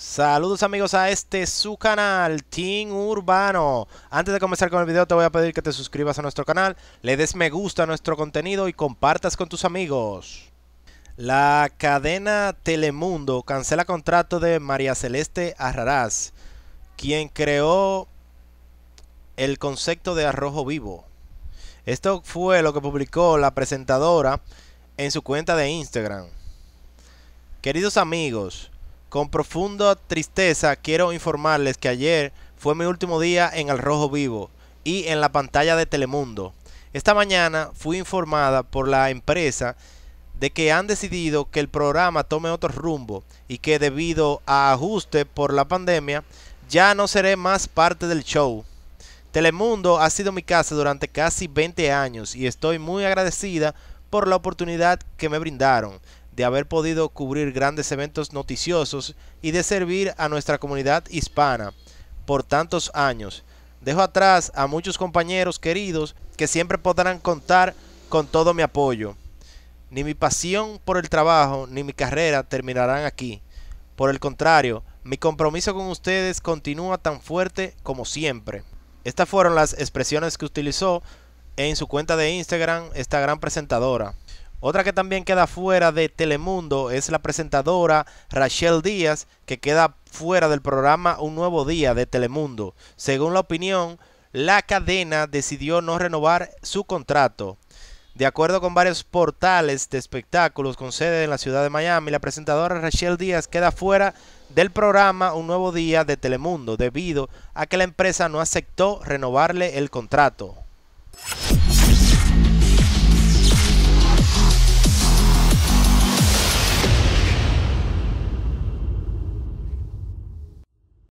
Saludos amigos a este su canal, Team Urbano. Antes de comenzar con el video te voy a pedir que te suscribas a nuestro canal, le des me gusta a nuestro contenido y compartas con tus amigos. La cadena Telemundo cancela contrato de María Celeste Arraraz, quien creó el concepto de arrojo vivo. Esto fue lo que publicó la presentadora en su cuenta de Instagram. Queridos amigos, con profunda tristeza quiero informarles que ayer fue mi último día en El Rojo Vivo y en la pantalla de Telemundo. Esta mañana fui informada por la empresa de que han decidido que el programa tome otro rumbo y que debido a ajuste por la pandemia ya no seré más parte del show. Telemundo ha sido mi casa durante casi 20 años y estoy muy agradecida por la oportunidad que me brindaron de haber podido cubrir grandes eventos noticiosos y de servir a nuestra comunidad hispana por tantos años. Dejo atrás a muchos compañeros queridos que siempre podrán contar con todo mi apoyo. Ni mi pasión por el trabajo ni mi carrera terminarán aquí. Por el contrario, mi compromiso con ustedes continúa tan fuerte como siempre. Estas fueron las expresiones que utilizó en su cuenta de Instagram esta gran presentadora. Otra que también queda fuera de Telemundo es la presentadora Rachel Díaz, que queda fuera del programa Un Nuevo Día de Telemundo. Según la opinión, la cadena decidió no renovar su contrato. De acuerdo con varios portales de espectáculos con sede en la ciudad de Miami, la presentadora Rachel Díaz queda fuera del programa Un Nuevo Día de Telemundo debido a que la empresa no aceptó renovarle el contrato.